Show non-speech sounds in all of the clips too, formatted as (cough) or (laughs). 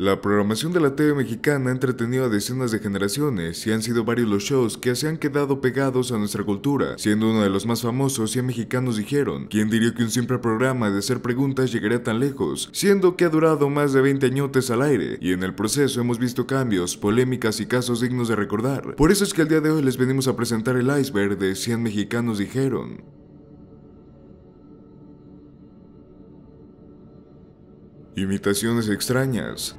La programación de la TV mexicana ha entretenido a decenas de generaciones y han sido varios los shows que se han quedado pegados a nuestra cultura, siendo uno de los más famosos 100 mexicanos dijeron, ¿quién diría que un simple programa de hacer preguntas llegaría tan lejos? Siendo que ha durado más de 20 añotes al aire, y en el proceso hemos visto cambios, polémicas y casos dignos de recordar. Por eso es que el día de hoy les venimos a presentar el iceberg de 100 mexicanos dijeron. Imitaciones extrañas.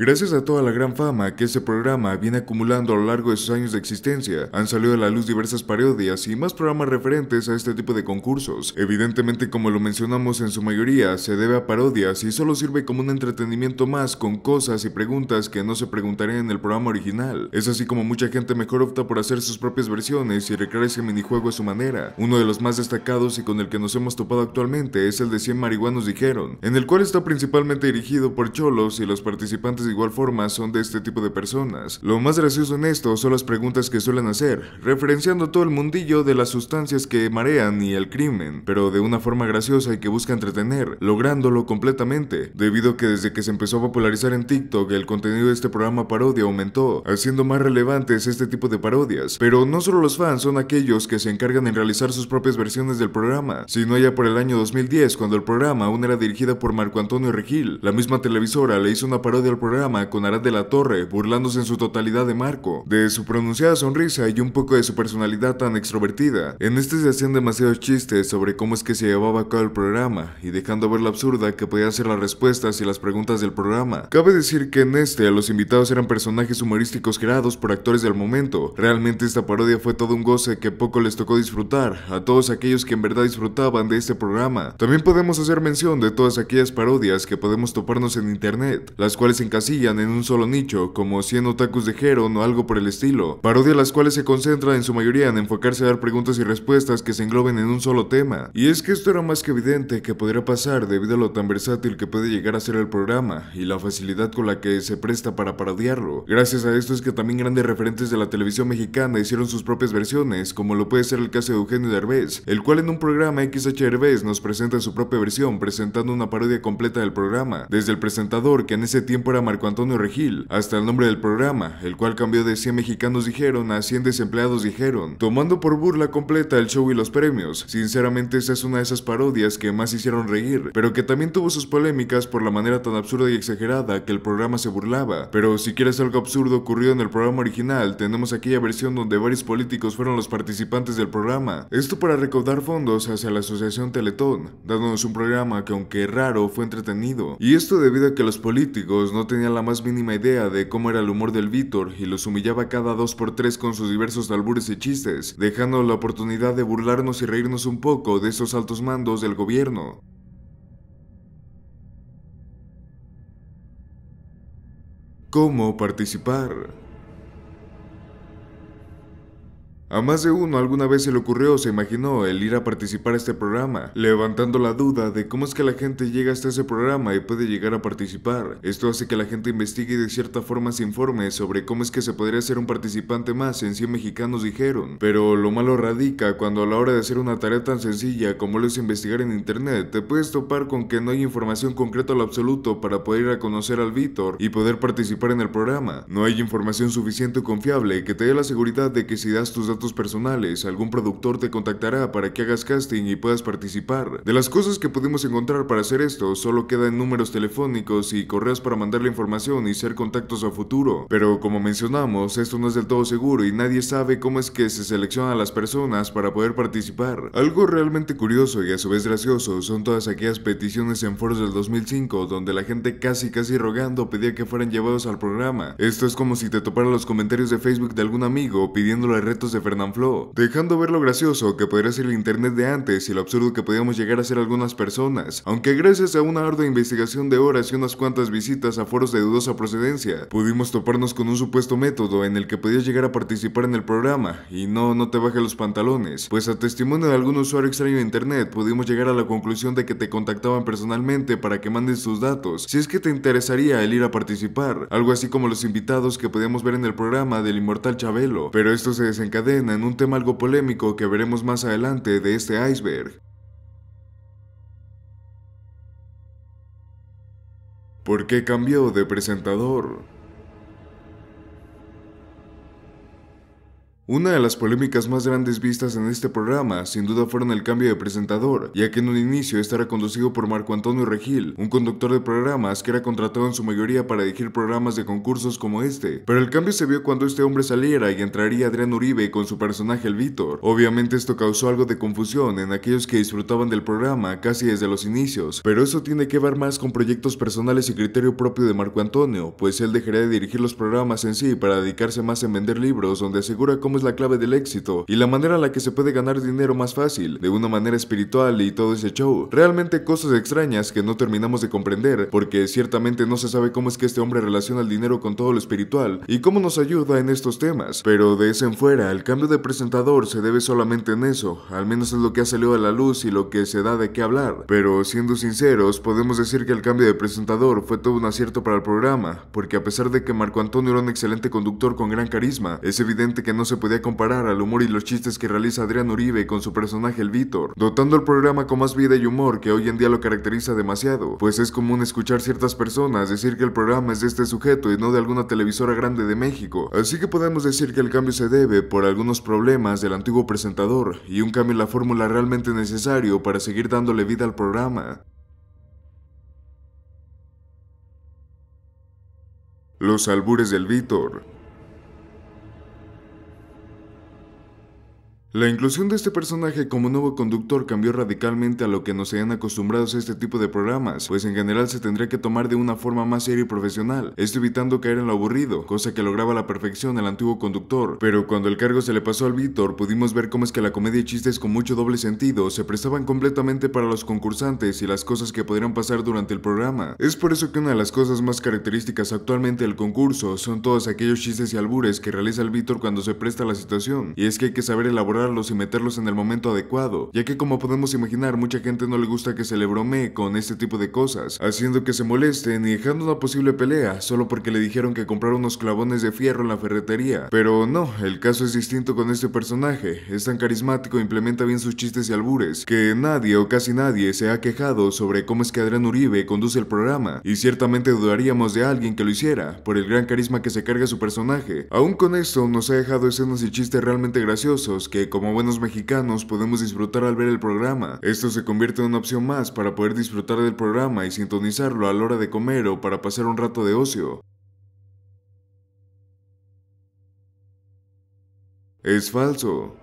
Gracias a toda la gran fama que este programa viene acumulando a lo largo de sus años de existencia, han salido a la luz diversas parodias y más programas referentes a este tipo de concursos. Evidentemente, como lo mencionamos en su mayoría, se debe a parodias y solo sirve como un entretenimiento más con cosas y preguntas que no se preguntarían en el programa original. Es así como mucha gente mejor opta por hacer sus propias versiones y recrear ese minijuego a su manera. Uno de los más destacados y con el que nos hemos topado actualmente es el de 100 marihuanos dijeron, en el cual está principalmente dirigido por cholos y los participantes de igual forma son de este tipo de personas. Lo más gracioso en esto son las preguntas que suelen hacer, referenciando todo el mundillo de las sustancias que marean y el crimen, pero de una forma graciosa y que busca entretener, lográndolo completamente, debido a que desde que se empezó a popularizar en TikTok el contenido de este programa parodia aumentó, haciendo más relevantes este tipo de parodias. Pero no solo los fans son aquellos que se encargan en realizar sus propias versiones del programa, sino ya por el año 2010 cuando el programa aún era dirigida por Marco Antonio Regil, la misma televisora le hizo una parodia al programa con Arad de la Torre, burlándose en su totalidad de Marco, de su pronunciada sonrisa y un poco de su personalidad tan extrovertida. En este se hacían demasiados chistes sobre cómo es que se llevaba a cabo el programa, y dejando ver la absurda que podían ser las respuestas y las preguntas del programa. Cabe decir que en este los invitados eran personajes humorísticos creados por actores del momento. Realmente esta parodia fue todo un goce que poco les tocó disfrutar a todos aquellos que en verdad disfrutaban de este programa. También podemos hacer mención de todas aquellas parodias que podemos toparnos en internet, las cuales en casa en un solo nicho, como 100 otakus de Heron o algo por el estilo, parodia las cuales se concentran en su mayoría en enfocarse a dar preguntas y respuestas que se engloben en un solo tema. Y es que esto era más que evidente que podría pasar debido a lo tan versátil que puede llegar a ser el programa y la facilidad con la que se presta para parodiarlo. Gracias a esto es que también grandes referentes de la televisión mexicana hicieron sus propias versiones, como lo puede ser el caso de Eugenio Derbez, el cual en un programa XH Derbez nos presenta su propia versión presentando una parodia completa del programa, desde el presentador que en ese tiempo era Antonio Regil, hasta el nombre del programa, el cual cambió de 100 mexicanos dijeron a 100 desempleados dijeron, tomando por burla completa el show y los premios. Sinceramente esa es una de esas parodias que más hicieron reír, pero que también tuvo sus polémicas por la manera tan absurda y exagerada que el programa se burlaba. Pero si quieres algo absurdo ocurrido en el programa original, tenemos aquella versión donde varios políticos fueron los participantes del programa. Esto para recaudar fondos hacia la asociación Teletón, dándonos un programa que aunque raro fue entretenido. Y esto debido a que los políticos no tenían tenía la más mínima idea de cómo era el humor del Víctor y los humillaba cada dos por tres con sus diversos albures y chistes, dejando la oportunidad de burlarnos y reírnos un poco de esos altos mandos del gobierno. ¿Cómo participar? A más de uno alguna vez se le ocurrió o se imaginó el ir a participar a este programa, levantando la duda de cómo es que la gente llega hasta ese programa y puede llegar a participar. Esto hace que la gente investigue y de cierta forma se informe sobre cómo es que se podría ser un participante más en 100 mexicanos dijeron. Pero lo malo radica cuando a la hora de hacer una tarea tan sencilla como lo es investigar en internet, te puedes topar con que no hay información concreta al absoluto para poder ir a conocer al Víctor y poder participar en el programa. No hay información suficiente o confiable que te dé la seguridad de que si das tus datos tus personales, algún productor te contactará para que hagas casting y puedas participar. De las cosas que pudimos encontrar para hacer esto, solo quedan números telefónicos y correos para mandarle la información y ser contactos a futuro. Pero como mencionamos, esto no es del todo seguro y nadie sabe cómo es que se seleccionan a las personas para poder participar. Algo realmente curioso y a su vez gracioso son todas aquellas peticiones en foros del 2005 donde la gente casi casi rogando pedía que fueran llevados al programa. Esto es como si te toparan los comentarios de Facebook de algún amigo pidiéndole retos de Flo dejando ver lo gracioso que podría ser el internet de antes y lo absurdo que podíamos llegar a ser algunas personas, aunque gracias a una ardua investigación de horas y unas cuantas visitas a foros de dudosa procedencia, pudimos toparnos con un supuesto método en el que podías llegar a participar en el programa, y no, no te bajes los pantalones, pues a testimonio de algún usuario extraño de internet pudimos llegar a la conclusión de que te contactaban personalmente para que mandes tus datos, si es que te interesaría el ir a participar, algo así como los invitados que podíamos ver en el programa del inmortal Chabelo, pero esto se desencadenó en un tema algo polémico que veremos más adelante de este iceberg. ¿Por qué cambió de presentador? Una de las polémicas más grandes vistas en este programa, sin duda, fueron el cambio de presentador, ya que en un inicio estará conducido por Marco Antonio Regil, un conductor de programas que era contratado en su mayoría para dirigir programas de concursos como este. Pero el cambio se vio cuando este hombre saliera y entraría Adrián Uribe con su personaje el Víctor. Obviamente esto causó algo de confusión en aquellos que disfrutaban del programa casi desde los inicios, pero eso tiene que ver más con proyectos personales y criterio propio de Marco Antonio, pues él dejaría de dirigir los programas en sí para dedicarse más en vender libros donde asegura cómo es la clave del éxito y la manera en la que se puede ganar dinero más fácil, de una manera espiritual y todo ese show. Realmente cosas extrañas que no terminamos de comprender, porque ciertamente no se sabe cómo es que este hombre relaciona el dinero con todo lo espiritual y cómo nos ayuda en estos temas. Pero de ese en fuera, el cambio de presentador se debe solamente en eso, al menos es lo que ha salido a la luz y lo que se da de qué hablar. Pero siendo sinceros, podemos decir que el cambio de presentador fue todo un acierto para el programa, porque a pesar de que Marco Antonio era un excelente conductor con gran carisma, es evidente que no se puede de comparar al humor y los chistes que realiza Adrián Uribe con su personaje el Vítor... dotando el programa con más vida y humor que hoy en día lo caracteriza demasiado, pues es común escuchar ciertas personas decir que el programa es de este sujeto y no de alguna televisora grande de México, así que podemos decir que el cambio se debe por algunos problemas del antiguo presentador y un cambio en la fórmula realmente necesario para seguir dándole vida al programa. Los albures del Vítor... La inclusión de este personaje como nuevo conductor cambió radicalmente a lo que nos sean acostumbrados a este tipo de programas, pues en general se tendría que tomar de una forma más seria y profesional, esto evitando caer en lo aburrido, cosa que lograba la perfección el antiguo conductor. Pero cuando el cargo se le pasó al Víctor, pudimos ver cómo es que la comedia y chistes con mucho doble sentido se prestaban completamente para los concursantes y las cosas que podrían pasar durante el programa. Es por eso que una de las cosas más características actualmente del concurso son todos aquellos chistes y albures que realiza el Víctor cuando se presta la situación, y es que hay que saber elaborar y meterlos en el momento adecuado, ya que como podemos imaginar mucha gente no le gusta que se le bromee con este tipo de cosas, haciendo que se molesten y dejando una posible pelea solo porque le dijeron que compraron unos clavones de fierro en la ferretería. Pero no, el caso es distinto con este personaje, es tan carismático, e implementa bien sus chistes y albures, que nadie o casi nadie se ha quejado sobre cómo es que Adrián Uribe conduce el programa, y ciertamente dudaríamos de alguien que lo hiciera, por el gran carisma que se carga su personaje. Aún con esto nos ha dejado escenas y chistes realmente graciosos que como buenos mexicanos, podemos disfrutar al ver el programa. Esto se convierte en una opción más para poder disfrutar del programa y sintonizarlo a la hora de comer o para pasar un rato de ocio. Es falso.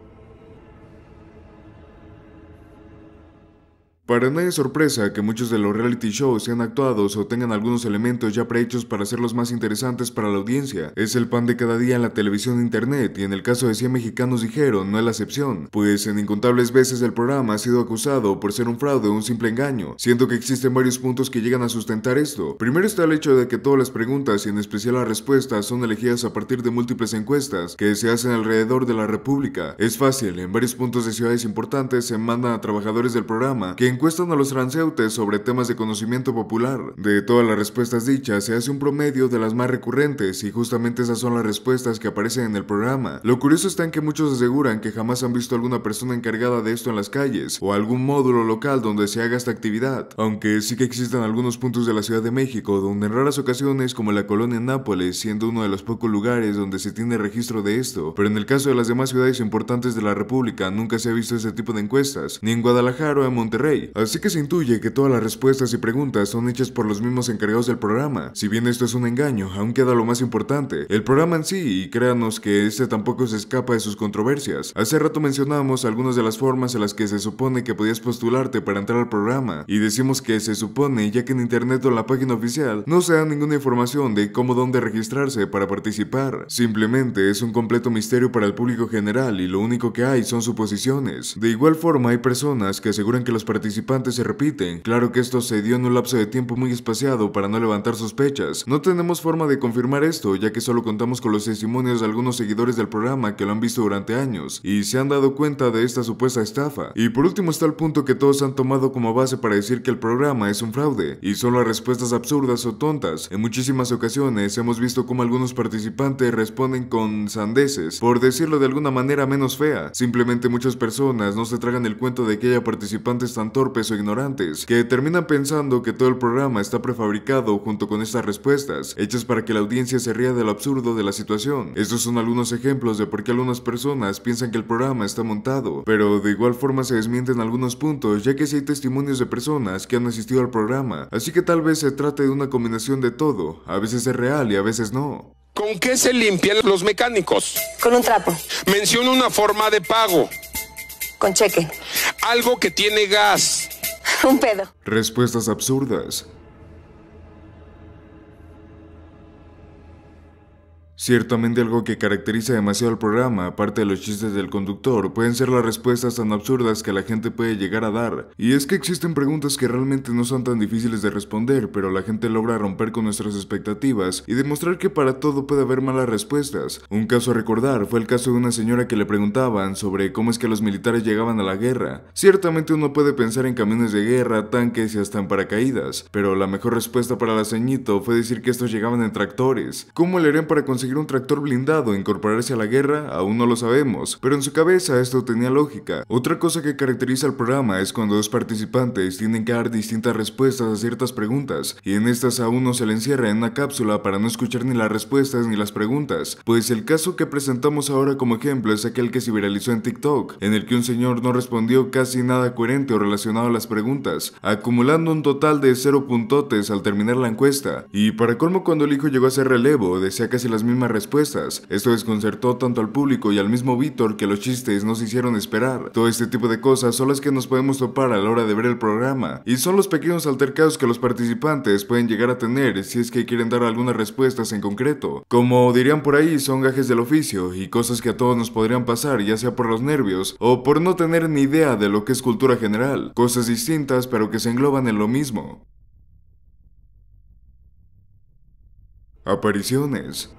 Para nadie es sorpresa que muchos de los reality shows sean actuados o tengan algunos elementos ya prehechos para hacerlos más interesantes para la audiencia. Es el pan de cada día en la televisión internet y en el caso de 100 mexicanos dijeron no es la excepción, pues en incontables veces el programa ha sido acusado por ser un fraude o un simple engaño. Siento que existen varios puntos que llegan a sustentar esto. Primero está el hecho de que todas las preguntas y en especial las respuestas son elegidas a partir de múltiples encuestas que se hacen alrededor de la república. Es fácil, en varios puntos de ciudades importantes se mandan a trabajadores del programa que encuestan a los transeúntes sobre temas de conocimiento popular. De todas las respuestas dichas, se hace un promedio de las más recurrentes y justamente esas son las respuestas que aparecen en el programa. Lo curioso está en que muchos aseguran que jamás han visto alguna persona encargada de esto en las calles o algún módulo local donde se haga esta actividad, aunque sí que existen algunos puntos de la Ciudad de México donde en raras ocasiones, como la colonia Nápoles, siendo uno de los pocos lugares donde se tiene registro de esto, pero en el caso de las demás ciudades importantes de la República nunca se ha visto este tipo de encuestas, ni en Guadalajara o en Monterrey, así que se intuye que todas las respuestas y preguntas son hechas por los mismos encargados del programa. Si bien esto es un engaño, aún queda lo más importante, el programa en sí, y créanos que este tampoco se escapa de sus controversias. Hace rato mencionamos algunas de las formas en las que se supone que podías postularte para entrar al programa, y decimos que se supone ya que en internet o en la página oficial no se da ninguna información de cómo dónde registrarse para participar. Simplemente es un completo misterio para el público general y lo único que hay son suposiciones. De igual forma hay personas que aseguran que los participantes participantes se repiten. Claro que esto se dio en un lapso de tiempo muy espaciado para no levantar sospechas. No tenemos forma de confirmar esto, ya que solo contamos con los testimonios de algunos seguidores del programa que lo han visto durante años y se han dado cuenta de esta supuesta estafa. Y por último está el punto que todos han tomado como base para decir que el programa es un fraude y son las respuestas absurdas o tontas. En muchísimas ocasiones hemos visto cómo algunos participantes responden con sandeces, por decirlo de alguna manera menos fea. Simplemente muchas personas no se tragan el cuento de que haya participantes tan torpes torpes ignorantes, que terminan pensando que todo el programa está prefabricado junto con estas respuestas, hechas para que la audiencia se ría del absurdo de la situación. Estos son algunos ejemplos de por qué algunas personas piensan que el programa está montado, pero de igual forma se desmienten algunos puntos, ya que si hay testimonios de personas que han asistido al programa, así que tal vez se trate de una combinación de todo, a veces es real y a veces no. ¿Con qué se limpian los mecánicos? Con un trapo. Menciona una forma de pago cheque. Algo que tiene gas. (laughs) Un pedo. Respuestas absurdas Ciertamente algo que caracteriza demasiado al programa, aparte de los chistes del conductor, pueden ser las respuestas tan absurdas que la gente puede llegar a dar. Y es que existen preguntas que realmente no son tan difíciles de responder, pero la gente logra romper con nuestras expectativas y demostrar que para todo puede haber malas respuestas. Un caso a recordar fue el caso de una señora que le preguntaban sobre cómo es que los militares llegaban a la guerra. Ciertamente uno puede pensar en camiones de guerra, tanques y hasta en paracaídas, pero la mejor respuesta para la ceñito fue decir que estos llegaban en tractores. ¿Cómo le harían para conseguir un tractor blindado e incorporarse a la guerra aún no lo sabemos, pero en su cabeza esto tenía lógica. Otra cosa que caracteriza el programa es cuando dos participantes tienen que dar distintas respuestas a ciertas preguntas, y en estas a uno se le encierra en una cápsula para no escuchar ni las respuestas ni las preguntas, pues el caso que presentamos ahora como ejemplo es aquel que se viralizó en TikTok, en el que un señor no respondió casi nada coherente o relacionado a las preguntas, acumulando un total de cero puntotes al terminar la encuesta, y para colmo cuando el hijo llegó a ser relevo, decía casi las mismas respuestas. Esto desconcertó tanto al público y al mismo Víctor que los chistes nos hicieron esperar. Todo este tipo de cosas son las que nos podemos topar a la hora de ver el programa y son los pequeños altercados que los participantes pueden llegar a tener si es que quieren dar algunas respuestas en concreto. Como dirían por ahí, son gajes del oficio y cosas que a todos nos podrían pasar ya sea por los nervios o por no tener ni idea de lo que es cultura general, cosas distintas pero que se engloban en lo mismo. Apariciones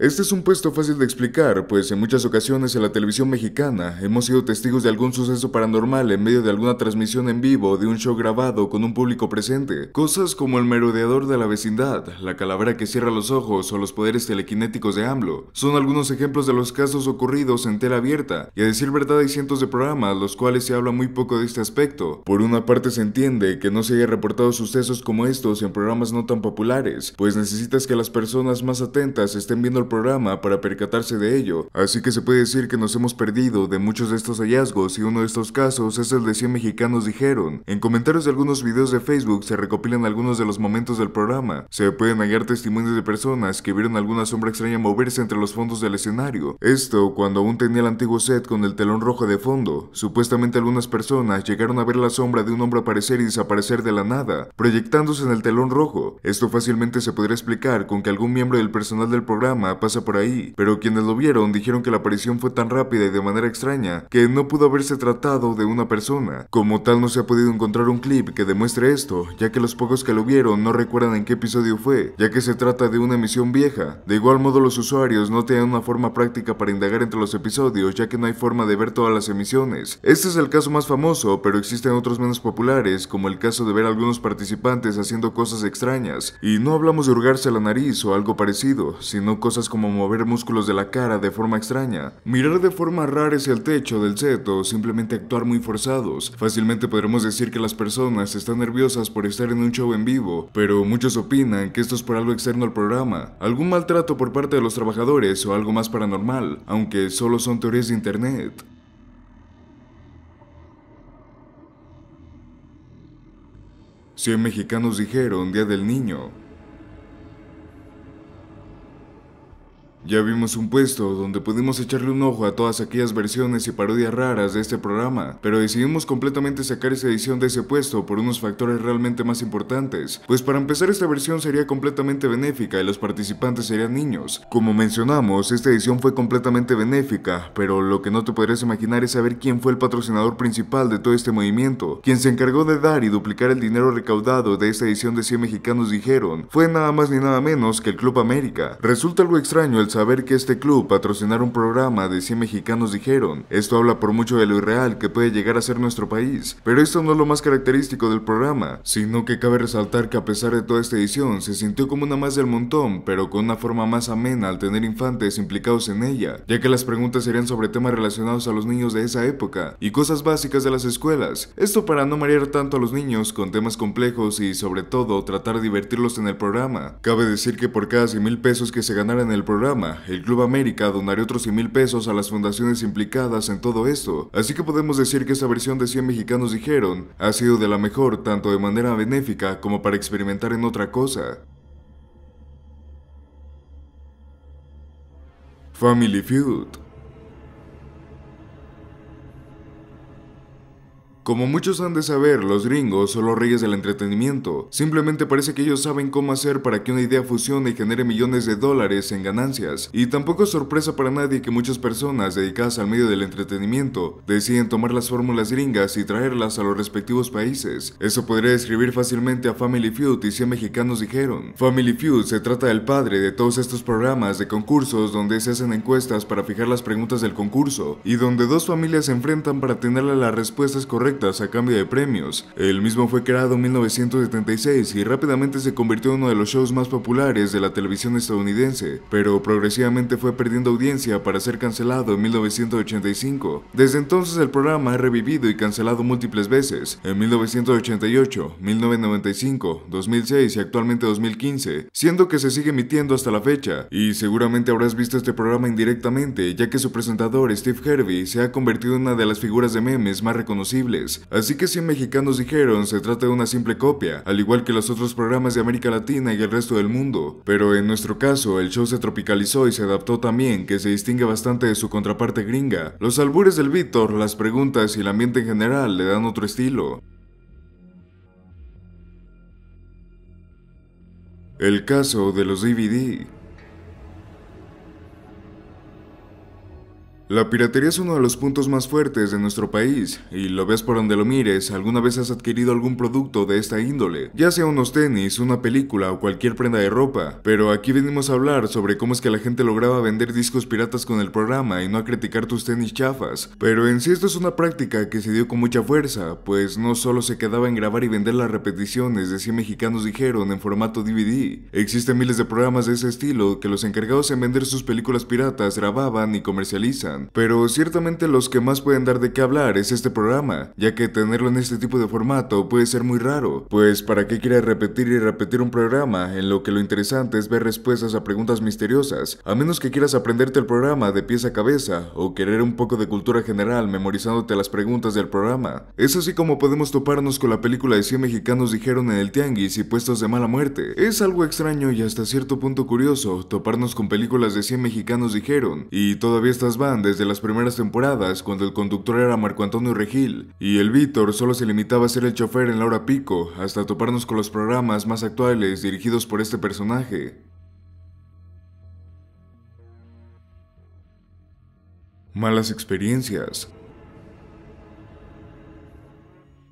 Este es un puesto fácil de explicar, pues en muchas ocasiones en la televisión mexicana hemos sido testigos de algún suceso paranormal en medio de alguna transmisión en vivo de un show grabado con un público presente. Cosas como el merodeador de la vecindad, la calavera que cierra los ojos o los poderes telequinéticos de AMLO son algunos ejemplos de los casos ocurridos en tela abierta, y a decir verdad hay cientos de programas los cuales se habla muy poco de este aspecto. Por una parte se entiende que no se haya reportado sucesos como estos en programas no tan populares, pues necesitas que las personas más atentas estén viendo el programa para percatarse de ello, así que se puede decir que nos hemos perdido de muchos de estos hallazgos y uno de estos casos es el de 100 mexicanos dijeron. En comentarios de algunos videos de Facebook se recopilan algunos de los momentos del programa. Se pueden hallar testimonios de personas que vieron alguna sombra extraña moverse entre los fondos del escenario. Esto cuando aún tenía el antiguo set con el telón rojo de fondo. Supuestamente algunas personas llegaron a ver la sombra de un hombre aparecer y desaparecer de la nada, proyectándose en el telón rojo. Esto fácilmente se podría explicar con que algún miembro del personal del programa pasa por ahí, pero quienes lo vieron dijeron que la aparición fue tan rápida y de manera extraña que no pudo haberse tratado de una persona. Como tal no se ha podido encontrar un clip que demuestre esto, ya que los pocos que lo vieron no recuerdan en qué episodio fue, ya que se trata de una emisión vieja. De igual modo los usuarios no tienen una forma práctica para indagar entre los episodios, ya que no hay forma de ver todas las emisiones. Este es el caso más famoso, pero existen otros menos populares, como el caso de ver a algunos participantes haciendo cosas extrañas, y no hablamos de hurgarse la nariz o algo parecido, sino cosas como mover músculos de la cara de forma extraña, mirar de forma rara hacia el techo del set o simplemente actuar muy forzados. Fácilmente podremos decir que las personas están nerviosas por estar en un show en vivo, pero muchos opinan que esto es por algo externo al programa, algún maltrato por parte de los trabajadores o algo más paranormal, aunque solo son teorías de internet. 100 mexicanos dijeron Día del Niño, Ya vimos un puesto donde pudimos echarle un ojo a todas aquellas versiones y parodias raras de este programa, pero decidimos completamente sacar esa edición de ese puesto por unos factores realmente más importantes, pues para empezar esta versión sería completamente benéfica y los participantes serían niños. Como mencionamos, esta edición fue completamente benéfica, pero lo que no te podrías imaginar es saber quién fue el patrocinador principal de todo este movimiento, quien se encargó de dar y duplicar el dinero recaudado de esta edición de 100 mexicanos dijeron, fue nada más ni nada menos que el Club América. Resulta algo extraño el saber que este club patrocinara un programa de 100 mexicanos dijeron, esto habla por mucho de lo irreal que puede llegar a ser nuestro país, pero esto no es lo más característico del programa, sino que cabe resaltar que a pesar de toda esta edición se sintió como una más del montón, pero con una forma más amena al tener infantes implicados en ella, ya que las preguntas serían sobre temas relacionados a los niños de esa época y cosas básicas de las escuelas, esto para no marear tanto a los niños con temas complejos y sobre todo tratar de divertirlos en el programa. Cabe decir que por cada mil pesos que se ganara en el programa, el Club América donaría otros 100 mil pesos a las fundaciones implicadas en todo esto, así que podemos decir que esa versión de 100 mexicanos dijeron ha sido de la mejor tanto de manera benéfica como para experimentar en otra cosa. Family Feud Como muchos han de saber, los gringos son los reyes del entretenimiento. Simplemente parece que ellos saben cómo hacer para que una idea fusione y genere millones de dólares en ganancias. Y tampoco es sorpresa para nadie que muchas personas dedicadas al medio del entretenimiento deciden tomar las fórmulas gringas y traerlas a los respectivos países. Eso podría describir fácilmente a Family Feud y 100 mexicanos dijeron. Family Feud se trata del padre de todos estos programas de concursos donde se hacen encuestas para fijar las preguntas del concurso y donde dos familias se enfrentan para tener las respuestas correctas a cambio de premios. El mismo fue creado en 1976 y rápidamente se convirtió en uno de los shows más populares de la televisión estadounidense, pero progresivamente fue perdiendo audiencia para ser cancelado en 1985. Desde entonces el programa ha revivido y cancelado múltiples veces, en 1988, 1995, 2006 y actualmente 2015, siendo que se sigue emitiendo hasta la fecha, y seguramente habrás visto este programa indirectamente, ya que su presentador Steve Hervey se ha convertido en una de las figuras de memes más reconocibles. Así que 100 mexicanos dijeron se trata de una simple copia, al igual que los otros programas de América Latina y el resto del mundo. Pero en nuestro caso, el show se tropicalizó y se adaptó también, que se distingue bastante de su contraparte gringa. Los albures del Víctor, las preguntas y el ambiente en general le dan otro estilo. El caso de los DVD La piratería es uno de los puntos más fuertes de nuestro país, y lo ves por donde lo mires, alguna vez has adquirido algún producto de esta índole, ya sea unos tenis, una película o cualquier prenda de ropa, pero aquí venimos a hablar sobre cómo es que la gente lograba vender discos piratas con el programa y no a criticar tus tenis chafas, pero en sí esto es una práctica que se dio con mucha fuerza, pues no solo se quedaba en grabar y vender las repeticiones de 100 mexicanos dijeron en formato DVD, existen miles de programas de ese estilo que los encargados en vender sus películas piratas grababan y comercializan pero ciertamente los que más pueden dar de qué hablar es este programa, ya que tenerlo en este tipo de formato puede ser muy raro, pues para qué quieres repetir y repetir un programa en lo que lo interesante es ver respuestas a preguntas misteriosas, a menos que quieras aprenderte el programa de pies a cabeza o querer un poco de cultura general memorizándote las preguntas del programa. Es así como podemos toparnos con la película de 100 mexicanos dijeron en el tianguis y puestos de mala muerte. Es algo extraño y hasta cierto punto curioso toparnos con películas de 100 mexicanos dijeron y todavía estas bandas desde las primeras temporadas cuando el conductor era Marco Antonio Regil y el Víctor solo se limitaba a ser el chofer en la hora pico, hasta toparnos con los programas más actuales dirigidos por este personaje. Malas experiencias.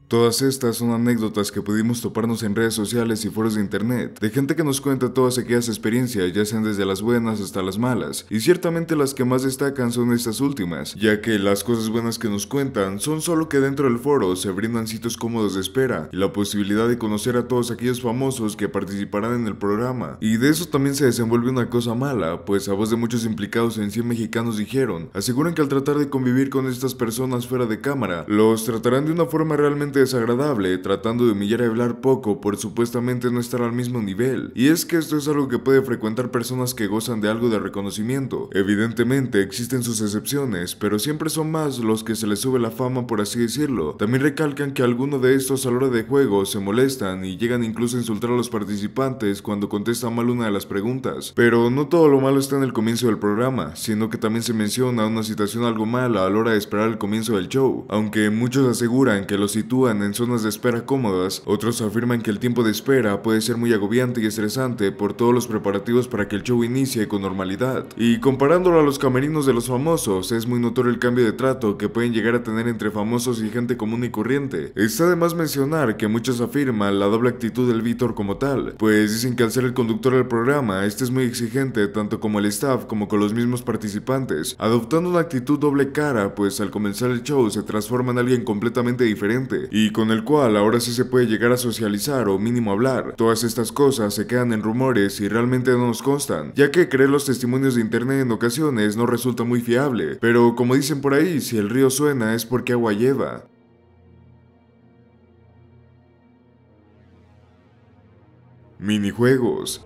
Todas estas son anécdotas que pudimos toparnos en redes sociales y foros de internet, de gente que nos cuenta todas aquellas experiencias, ya sean desde las buenas hasta las malas, y ciertamente las que más destacan son estas últimas, ya que las cosas buenas que nos cuentan son solo que dentro del foro se brindan sitios cómodos de espera y la posibilidad de conocer a todos aquellos famosos que participarán en el programa. Y de eso también se desenvuelve una cosa mala, pues a voz de muchos implicados en 100 mexicanos dijeron, aseguran que al tratar de convivir con estas personas fuera de cámara, los tratarán de una forma realmente desagradable, tratando de humillar y hablar poco por supuestamente no estar al mismo nivel. Y es que esto es algo que puede frecuentar personas que gozan de algo de reconocimiento. Evidentemente existen sus excepciones, pero siempre son más los que se les sube la fama por así decirlo. También recalcan que algunos de estos a la hora de juego se molestan y llegan incluso a insultar a los participantes cuando contestan mal una de las preguntas. Pero no todo lo malo está en el comienzo del programa, sino que también se menciona una situación algo mala a la hora de esperar el comienzo del show, aunque muchos aseguran que lo sitúan en zonas de espera cómodas, otros afirman que el tiempo de espera puede ser muy agobiante y estresante por todos los preparativos para que el show inicie con normalidad. Y comparándolo a los camerinos de los famosos, es muy notorio el cambio de trato que pueden llegar a tener entre famosos y gente común y corriente. Está además mencionar que muchos afirman la doble actitud del Víctor como tal, pues dicen que al ser el conductor del programa, este es muy exigente tanto como el staff como con los mismos participantes, adoptando una actitud doble cara, pues al comenzar el show se transforma en alguien completamente diferente, y con el cual ahora sí se puede llegar a socializar o mínimo hablar. Todas estas cosas se quedan en rumores y realmente no nos constan, ya que creer los testimonios de internet en ocasiones no resulta muy fiable, pero como dicen por ahí, si el río suena es porque agua lleva. Minijuegos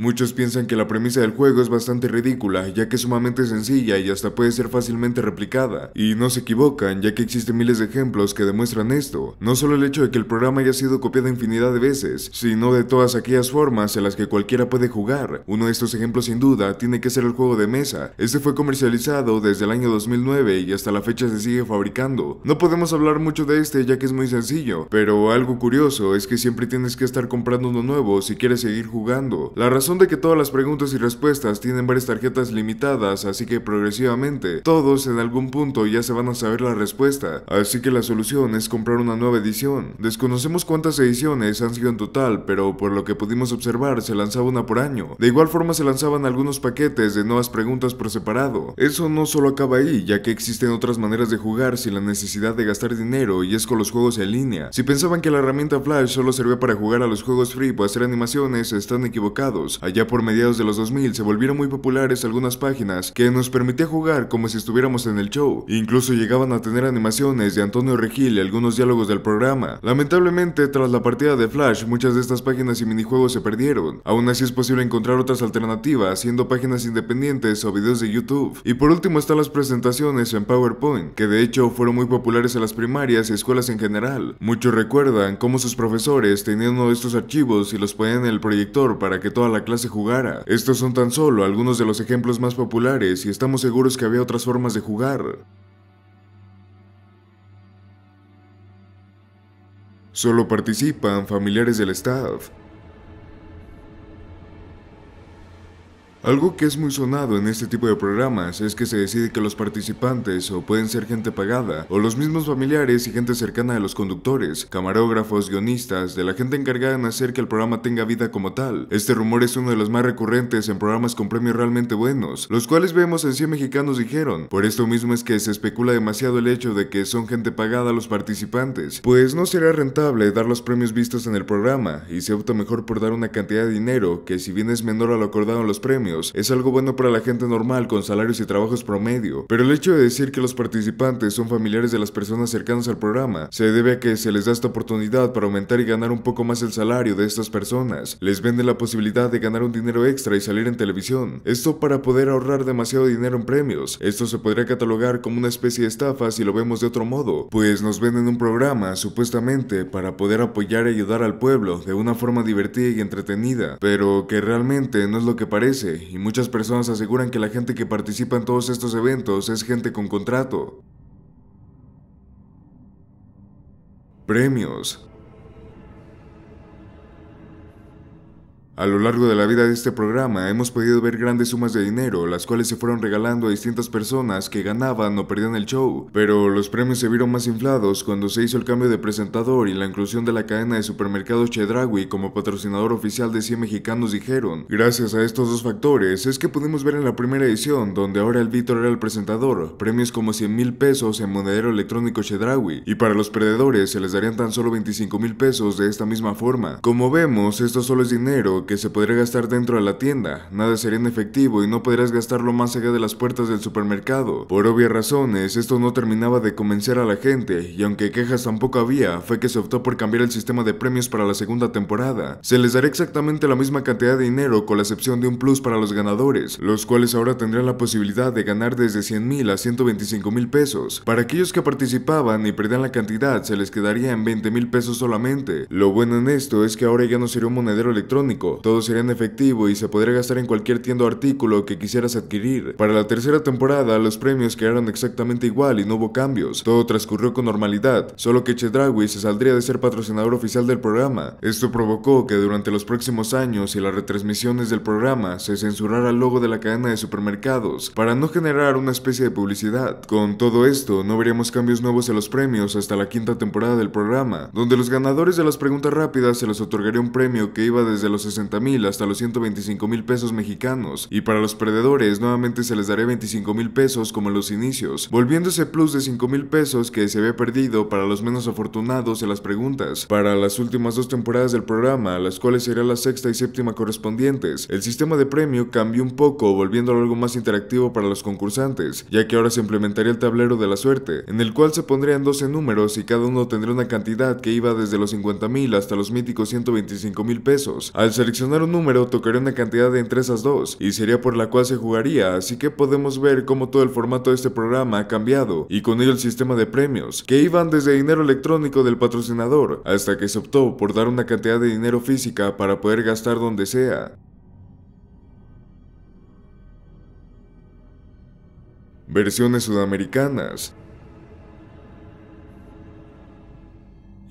Muchos piensan que la premisa del juego es bastante ridícula, ya que es sumamente sencilla y hasta puede ser fácilmente replicada, y no se equivocan, ya que existen miles de ejemplos que demuestran esto, no solo el hecho de que el programa haya sido copiado infinidad de veces, sino de todas aquellas formas en las que cualquiera puede jugar. Uno de estos ejemplos sin duda tiene que ser el juego de mesa, este fue comercializado desde el año 2009 y hasta la fecha se sigue fabricando. No podemos hablar mucho de este ya que es muy sencillo, pero algo curioso es que siempre tienes que estar comprando uno nuevo si quieres seguir jugando. La razón de que todas las preguntas y respuestas tienen varias tarjetas limitadas, así que progresivamente, todos en algún punto ya se van a saber la respuesta, así que la solución es comprar una nueva edición. Desconocemos cuántas ediciones han sido en total, pero por lo que pudimos observar se lanzaba una por año. De igual forma se lanzaban algunos paquetes de nuevas preguntas por separado. Eso no solo acaba ahí, ya que existen otras maneras de jugar sin la necesidad de gastar dinero y es con los juegos en línea. Si pensaban que la herramienta Flash solo servía para jugar a los juegos free o pues hacer animaciones, están equivocados, Allá por mediados de los 2000 se volvieron muy populares algunas páginas que nos permitía jugar como si estuviéramos en el show. Incluso llegaban a tener animaciones de Antonio Regil y algunos diálogos del programa. Lamentablemente, tras la partida de Flash, muchas de estas páginas y minijuegos se perdieron. Aún así es posible encontrar otras alternativas, siendo páginas independientes o videos de YouTube. Y por último están las presentaciones en PowerPoint, que de hecho fueron muy populares en las primarias y escuelas en general. Muchos recuerdan cómo sus profesores tenían uno de estos archivos y los ponían en el proyector para que toda la clase jugara. Estos son tan solo algunos de los ejemplos más populares y estamos seguros que había otras formas de jugar. Solo participan familiares del staff, Algo que es muy sonado en este tipo de programas es que se decide que los participantes o pueden ser gente pagada o los mismos familiares y gente cercana de los conductores, camarógrafos, guionistas, de la gente encargada en hacer que el programa tenga vida como tal. Este rumor es uno de los más recurrentes en programas con premios realmente buenos, los cuales vemos en 100 mexicanos dijeron. Por esto mismo es que se especula demasiado el hecho de que son gente pagada los participantes, pues no será rentable dar los premios vistos en el programa y se opta mejor por dar una cantidad de dinero que si bien es menor a lo acordado en los premios, es algo bueno para la gente normal con salarios y trabajos promedio, pero el hecho de decir que los participantes son familiares de las personas cercanas al programa se debe a que se les da esta oportunidad para aumentar y ganar un poco más el salario de estas personas. Les venden la posibilidad de ganar un dinero extra y salir en televisión. Esto para poder ahorrar demasiado dinero en premios. Esto se podría catalogar como una especie de estafa si lo vemos de otro modo, pues nos venden un programa supuestamente para poder apoyar y ayudar al pueblo de una forma divertida y entretenida, pero que realmente no es lo que parece y muchas personas aseguran que la gente que participa en todos estos eventos es gente con contrato. Premios. A lo largo de la vida de este programa hemos podido ver grandes sumas de dinero, las cuales se fueron regalando a distintas personas que ganaban o perdían el show, pero los premios se vieron más inflados cuando se hizo el cambio de presentador y la inclusión de la cadena de supermercados Chedrawi como patrocinador oficial de 100 mexicanos dijeron. Gracias a estos dos factores es que pudimos ver en la primera edición, donde ahora el Víctor era el presentador, premios como 100 mil pesos en monedero electrónico Chedrawi, y para los perdedores se les darían tan solo 25 mil pesos de esta misma forma. Como vemos, esto solo es dinero que se podría gastar dentro de la tienda, nada sería en efectivo y no podrías gastarlo más allá de las puertas del supermercado. Por obvias razones, esto no terminaba de convencer a la gente, y aunque quejas tampoco había, fue que se optó por cambiar el sistema de premios para la segunda temporada. Se les dará exactamente la misma cantidad de dinero con la excepción de un plus para los ganadores, los cuales ahora tendrán la posibilidad de ganar desde 100 mil a 125 mil pesos. Para aquellos que participaban y perdían la cantidad, se les quedaría en 20 mil pesos solamente. Lo bueno en esto es que ahora ya no sería un monedero electrónico, todo sería en efectivo y se podría gastar en cualquier tienda o artículo que quisieras adquirir. Para la tercera temporada, los premios quedaron exactamente igual y no hubo cambios. Todo transcurrió con normalidad, solo que Chedraui se saldría de ser patrocinador oficial del programa. Esto provocó que durante los próximos años y las retransmisiones del programa se censurara el logo de la cadena de supermercados para no generar una especie de publicidad. Con todo esto, no veríamos cambios nuevos en los premios hasta la quinta temporada del programa, donde los ganadores de las preguntas rápidas se les otorgaría un premio que iba desde los 60 mil hasta los 125 mil pesos mexicanos y para los perdedores nuevamente se les daría 25 mil pesos como en los inicios, volviéndose plus de 5 mil pesos que se había perdido para los menos afortunados en las preguntas. Para las últimas dos temporadas del programa, las cuales serían la sexta y séptima correspondientes, el sistema de premio cambió un poco volviéndolo algo más interactivo para los concursantes, ya que ahora se implementaría el tablero de la suerte, en el cual se pondrían 12 números y cada uno tendría una cantidad que iba desde los 50 mil hasta los míticos 125 mil pesos. Al ser seleccionar un número tocaría una cantidad de entre esas dos y sería por la cual se jugaría, así que podemos ver cómo todo el formato de este programa ha cambiado y con ello el sistema de premios, que iban desde dinero electrónico del patrocinador hasta que se optó por dar una cantidad de dinero física para poder gastar donde sea. Versiones sudamericanas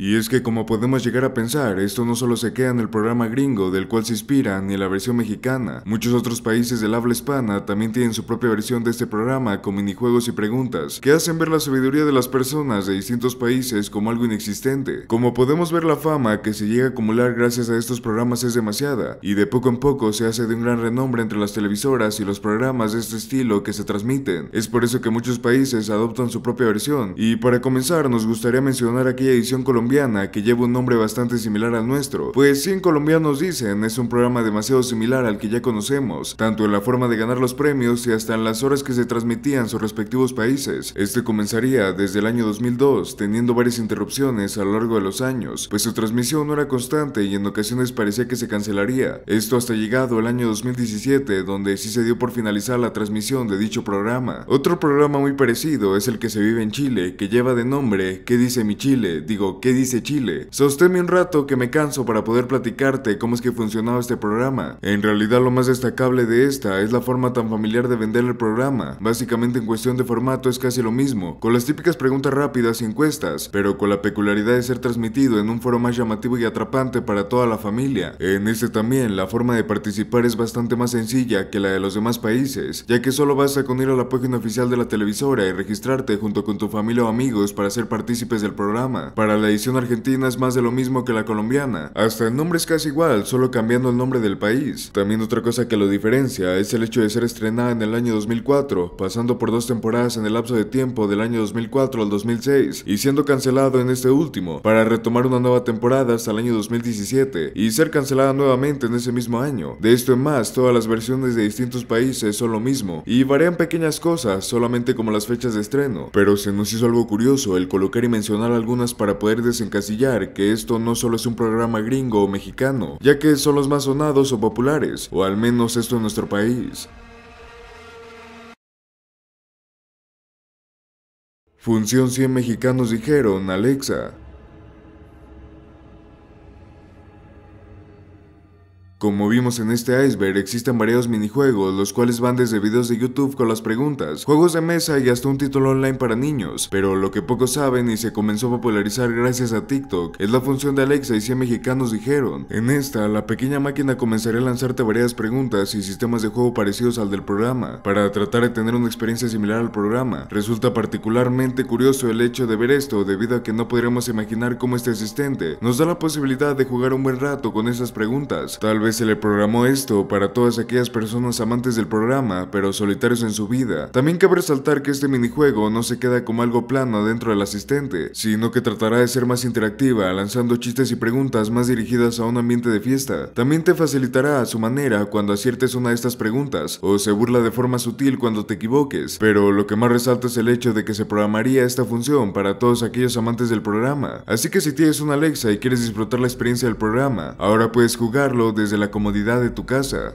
Y es que como podemos llegar a pensar, esto no solo se queda en el programa gringo del cual se inspira ni en la versión mexicana. Muchos otros países del habla hispana también tienen su propia versión de este programa con minijuegos y preguntas que hacen ver la sabiduría de las personas de distintos países como algo inexistente. Como podemos ver la fama que se llega a acumular gracias a estos programas es demasiada y de poco en poco se hace de un gran renombre entre las televisoras y los programas de este estilo que se transmiten. Es por eso que muchos países adoptan su propia versión y para comenzar nos gustaría mencionar aquella edición colombiana que lleva un nombre bastante similar al nuestro, pues 100 colombianos dicen es un programa demasiado similar al que ya conocemos, tanto en la forma de ganar los premios y hasta en las horas que se transmitían sus respectivos países. Este comenzaría desde el año 2002, teniendo varias interrupciones a lo largo de los años, pues su transmisión no era constante y en ocasiones parecía que se cancelaría. Esto hasta llegado el año 2017, donde sí se dio por finalizar la transmisión de dicho programa. Otro programa muy parecido es el que se vive en Chile, que lleva de nombre ¿Qué dice mi Chile? Digo, ¿qué dice Chile. Sosténme un rato que me canso para poder platicarte cómo es que funcionaba este programa. En realidad lo más destacable de esta es la forma tan familiar de vender el programa. Básicamente en cuestión de formato es casi lo mismo, con las típicas preguntas rápidas y encuestas, pero con la peculiaridad de ser transmitido en un foro más llamativo y atrapante para toda la familia. En este también la forma de participar es bastante más sencilla que la de los demás países, ya que solo basta con ir a la página oficial de la televisora y registrarte junto con tu familia o amigos para ser partícipes del programa. Para la edición argentina es más de lo mismo que la colombiana. Hasta el nombre es casi igual, solo cambiando el nombre del país. También otra cosa que lo diferencia es el hecho de ser estrenada en el año 2004, pasando por dos temporadas en el lapso de tiempo del año 2004 al 2006 y siendo cancelado en este último, para retomar una nueva temporada hasta el año 2017 y ser cancelada nuevamente en ese mismo año. De esto en más, todas las versiones de distintos países son lo mismo y varían pequeñas cosas, solamente como las fechas de estreno, pero se nos hizo algo curioso el colocar y mencionar algunas para poder encasillar que esto no solo es un programa gringo o mexicano, ya que son los más sonados o populares, o al menos esto en nuestro país. Función 100 mexicanos dijeron, Alexa, Como vimos en este iceberg, existen varios minijuegos, los cuales van desde videos de YouTube con las preguntas, juegos de mesa y hasta un título online para niños, pero lo que pocos saben y se comenzó a popularizar gracias a TikTok es la función de Alexa y 100 mexicanos dijeron. En esta, la pequeña máquina comenzará a lanzarte varias preguntas y sistemas de juego parecidos al del programa, para tratar de tener una experiencia similar al programa. Resulta particularmente curioso el hecho de ver esto, debido a que no podríamos imaginar cómo este existente, nos da la posibilidad de jugar un buen rato con esas preguntas, tal vez se le programó esto para todas aquellas personas amantes del programa, pero solitarios en su vida. También cabe resaltar que este minijuego no se queda como algo plano dentro del asistente, sino que tratará de ser más interactiva, lanzando chistes y preguntas más dirigidas a un ambiente de fiesta. También te facilitará a su manera cuando aciertes una de estas preguntas, o se burla de forma sutil cuando te equivoques, pero lo que más resalta es el hecho de que se programaría esta función para todos aquellos amantes del programa. Así que si tienes una Alexa y quieres disfrutar la experiencia del programa, ahora puedes jugarlo desde la comodidad de tu casa.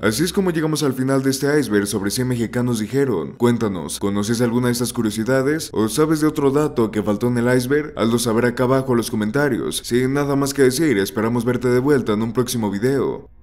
Así es como llegamos al final de este iceberg sobre 100 mexicanos dijeron. Cuéntanos, ¿conoces alguna de estas curiosidades? ¿O sabes de otro dato que faltó en el iceberg? Hazlo saber acá abajo en los comentarios. Sin nada más que decir, esperamos verte de vuelta en un próximo video.